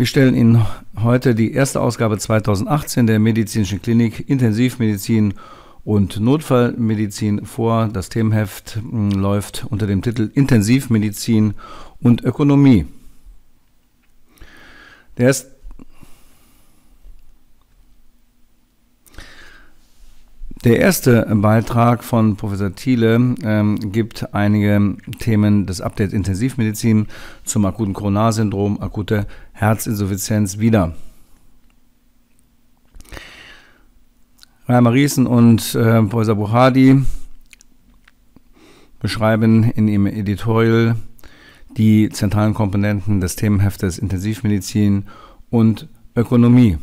Wir stellen Ihnen heute die erste Ausgabe 2018 der Medizinischen Klinik Intensivmedizin und Notfallmedizin vor. Das Themenheft hm, läuft unter dem Titel Intensivmedizin und Ökonomie. Der erste Der erste Beitrag von Professor Thiele ähm, gibt einige Themen des Updates Intensivmedizin zum akuten Coronarsyndrom, akute Herzinsuffizienz wieder. Reimer Riesen und äh, Professor Buchadi beschreiben in ihrem Editorial die zentralen Komponenten des Themenheftes Intensivmedizin und Ökonomie.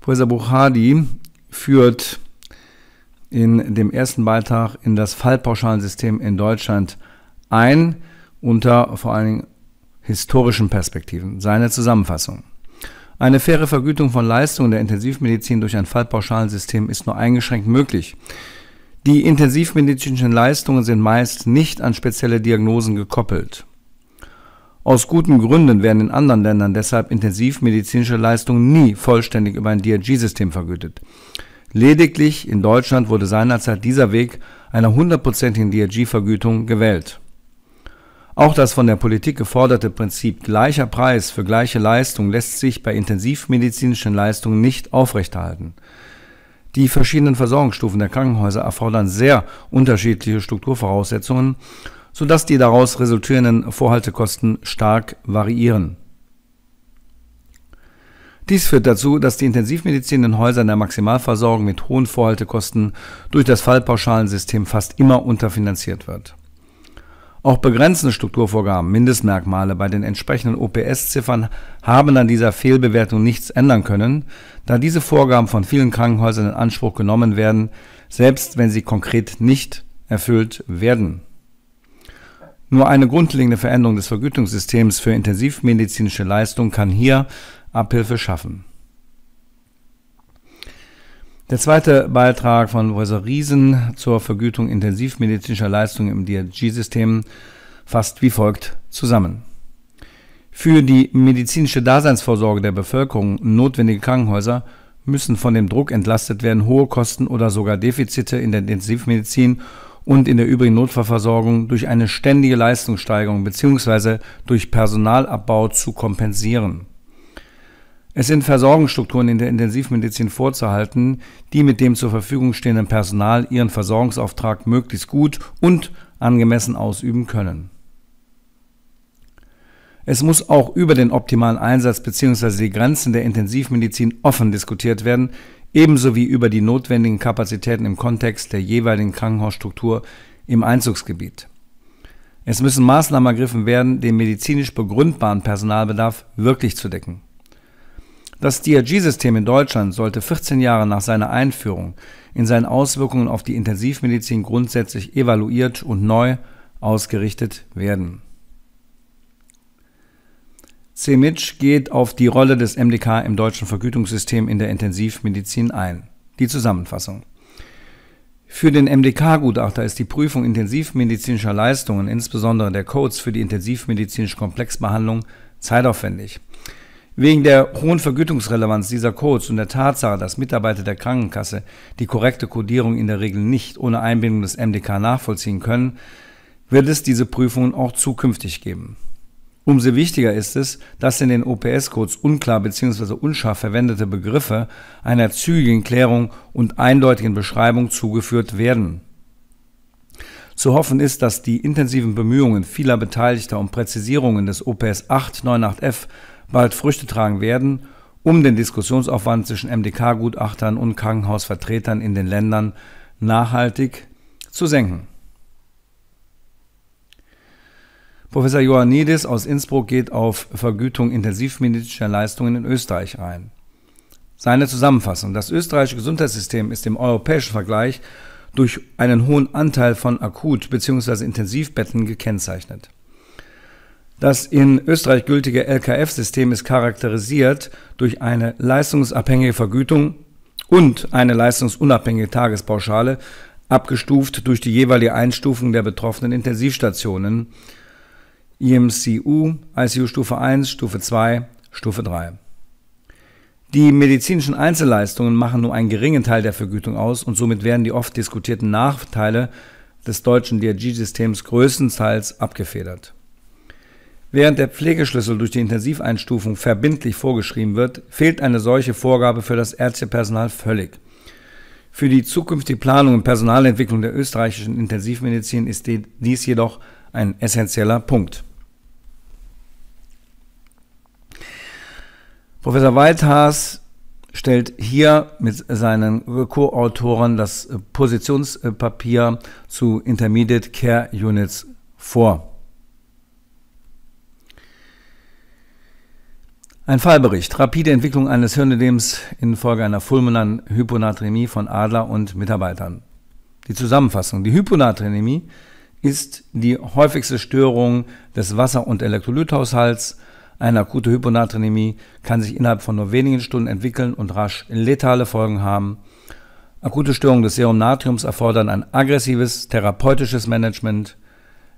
Professor Buchadi führt in dem ersten Beitrag in das Fallpauschalensystem in Deutschland ein, unter vor allen Dingen historischen Perspektiven. Seine Zusammenfassung. Eine faire Vergütung von Leistungen der Intensivmedizin durch ein Fallpauschalensystem ist nur eingeschränkt möglich. Die intensivmedizinischen Leistungen sind meist nicht an spezielle Diagnosen gekoppelt. Aus guten Gründen werden in anderen Ländern deshalb intensivmedizinische Leistungen nie vollständig über ein DRG-System vergütet. Lediglich in Deutschland wurde seinerzeit dieser Weg einer hundertprozentigen DRG-Vergütung gewählt. Auch das von der Politik geforderte Prinzip gleicher Preis für gleiche Leistung lässt sich bei intensivmedizinischen Leistungen nicht aufrechterhalten. Die verschiedenen Versorgungsstufen der Krankenhäuser erfordern sehr unterschiedliche Strukturvoraussetzungen sodass die daraus resultierenden Vorhaltekosten stark variieren. Dies führt dazu, dass die Intensivmedizin in Häusern der Maximalversorgung mit hohen Vorhaltekosten durch das Fallpauschalensystem fast immer unterfinanziert wird. Auch begrenzende Strukturvorgaben, Mindestmerkmale bei den entsprechenden OPS-Ziffern haben an dieser Fehlbewertung nichts ändern können, da diese Vorgaben von vielen Krankenhäusern in Anspruch genommen werden, selbst wenn sie konkret nicht erfüllt werden. Nur eine grundlegende Veränderung des Vergütungssystems für intensivmedizinische Leistungen kann hier Abhilfe schaffen. Der zweite Beitrag von Professor Riesen zur Vergütung intensivmedizinischer Leistungen im DRG-System fasst wie folgt zusammen. Für die medizinische Daseinsvorsorge der Bevölkerung notwendige Krankenhäuser müssen von dem Druck entlastet werden, hohe Kosten oder sogar Defizite in der Intensivmedizin und in der übrigen Notfallversorgung durch eine ständige Leistungssteigerung bzw. durch Personalabbau zu kompensieren. Es sind Versorgungsstrukturen in der Intensivmedizin vorzuhalten, die mit dem zur Verfügung stehenden Personal ihren Versorgungsauftrag möglichst gut und angemessen ausüben können. Es muss auch über den optimalen Einsatz bzw. die Grenzen der Intensivmedizin offen diskutiert werden, ebenso wie über die notwendigen Kapazitäten im Kontext der jeweiligen Krankenhausstruktur im Einzugsgebiet. Es müssen Maßnahmen ergriffen werden, den medizinisch begründbaren Personalbedarf wirklich zu decken. Das DRG-System in Deutschland sollte 14 Jahre nach seiner Einführung in seinen Auswirkungen auf die Intensivmedizin grundsätzlich evaluiert und neu ausgerichtet werden. Semitsch geht auf die Rolle des MDK im deutschen Vergütungssystem in der Intensivmedizin ein. Die Zusammenfassung. Für den MDK-Gutachter ist die Prüfung intensivmedizinischer Leistungen, insbesondere der Codes für die intensivmedizinische Komplexbehandlung, zeitaufwendig. Wegen der hohen Vergütungsrelevanz dieser Codes und der Tatsache, dass Mitarbeiter der Krankenkasse die korrekte Codierung in der Regel nicht ohne Einbindung des MDK nachvollziehen können, wird es diese Prüfungen auch zukünftig geben. Umso wichtiger ist es, dass in den OPS-Codes unklar bzw. unscharf verwendete Begriffe einer zügigen Klärung und eindeutigen Beschreibung zugeführt werden. Zu hoffen ist, dass die intensiven Bemühungen vieler Beteiligter um Präzisierungen des OPS 898F bald Früchte tragen werden, um den Diskussionsaufwand zwischen MDK-Gutachtern und Krankenhausvertretern in den Ländern nachhaltig zu senken. Professor Ioannidis aus Innsbruck geht auf Vergütung intensivmedizinischer Leistungen in Österreich ein. Seine Zusammenfassung. Das österreichische Gesundheitssystem ist im europäischen Vergleich durch einen hohen Anteil von Akut- bzw. Intensivbetten gekennzeichnet. Das in Österreich gültige LKF-System ist charakterisiert durch eine leistungsabhängige Vergütung und eine leistungsunabhängige Tagespauschale, abgestuft durch die jeweilige Einstufung der betroffenen Intensivstationen, EMCU, ICU Stufe 1, Stufe 2, Stufe 3. Die medizinischen Einzelleistungen machen nur einen geringen Teil der Vergütung aus und somit werden die oft diskutierten Nachteile des deutschen DRG-Systems größtenteils abgefedert. Während der Pflegeschlüssel durch die Intensiveinstufung verbindlich vorgeschrieben wird, fehlt eine solche Vorgabe für das Ärztepersonal völlig. Für die zukünftige Planung und Personalentwicklung der österreichischen Intensivmedizin ist dies jedoch ein essentieller Punkt. Professor Weithaas stellt hier mit seinen Co-Autoren das Positionspapier zu Intermediate Care Units vor. Ein Fallbericht. Rapide Entwicklung eines Hirnödems infolge einer fulminanten Hyponatremie von Adler und Mitarbeitern. Die Zusammenfassung. Die Hyponatremie ist die häufigste Störung des Wasser- und Elektrolythaushalts eine akute Hyponatränämie kann sich innerhalb von nur wenigen Stunden entwickeln und rasch letale Folgen haben. Akute Störungen des Serumnatriums erfordern ein aggressives therapeutisches Management.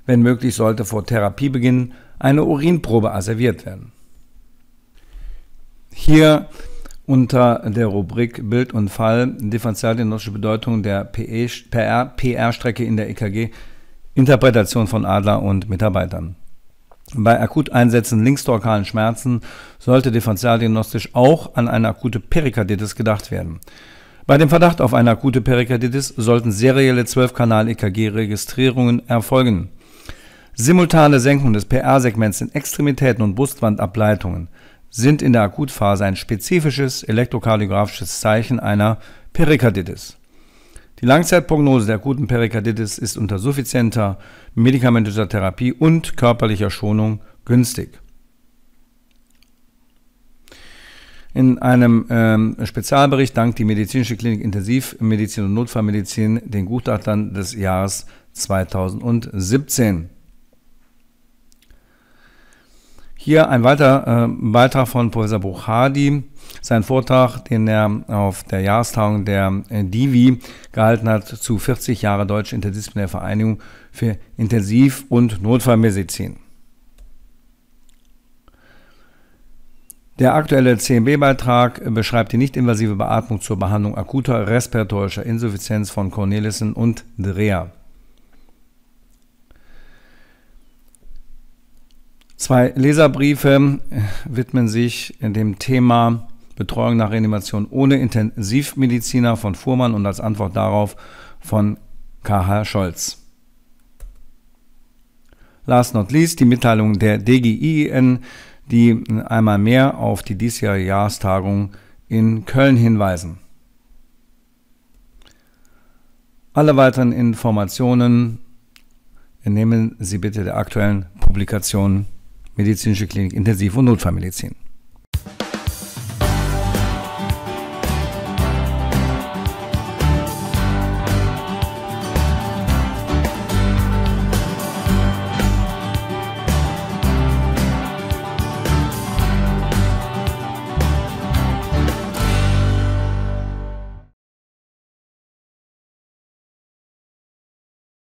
Wenn möglich, sollte vor Therapiebeginn eine Urinprobe asserviert werden. Hier unter der Rubrik Bild und Fall differenzialdiagnostische Bedeutung der PR-Strecke e in der EKG, Interpretation von Adler und Mitarbeitern. Bei akut einsetzenden linkstorkalen Schmerzen sollte differentialdiagnostisch auch an eine akute Perikarditis gedacht werden. Bei dem Verdacht auf eine akute Perikarditis sollten serielle 12-Kanal-EKG-Registrierungen erfolgen. Simultane Senkung des PR-Segments in Extremitäten und Brustwandableitungen sind in der Akutphase ein spezifisches elektrokardiografisches Zeichen einer Perikarditis. Die Langzeitprognose der akuten Perikarditis ist unter suffizienter medikamentöser Therapie und körperlicher Schonung günstig. In einem ähm, Spezialbericht dankt die Medizinische Klinik Intensivmedizin und Notfallmedizin den Gutachtern des Jahres 2017. Hier ein weiterer äh, Beitrag von Professor Buchhardi. Sein Vortrag, den er auf der Jahrestagung der äh, DIVI gehalten hat, zu 40 Jahre Deutsche Interdisziplinäre Vereinigung für Intensiv- und Notfallmedizin. Der aktuelle CMB-Beitrag beschreibt die nicht-invasive Beatmung zur Behandlung akuter respiratorischer Insuffizienz von Cornelissen und Dreher. Zwei Leserbriefe äh, widmen sich dem Thema Betreuung nach Reanimation ohne Intensivmediziner von Fuhrmann und als Antwort darauf von K.H. Scholz. Last not least die Mitteilung der DGIN, die einmal mehr auf die diesjährige Jahrestagung in Köln hinweisen. Alle weiteren Informationen entnehmen Sie bitte der aktuellen Publikation medizinische Klinik Intensiv- und Notfallmedizin.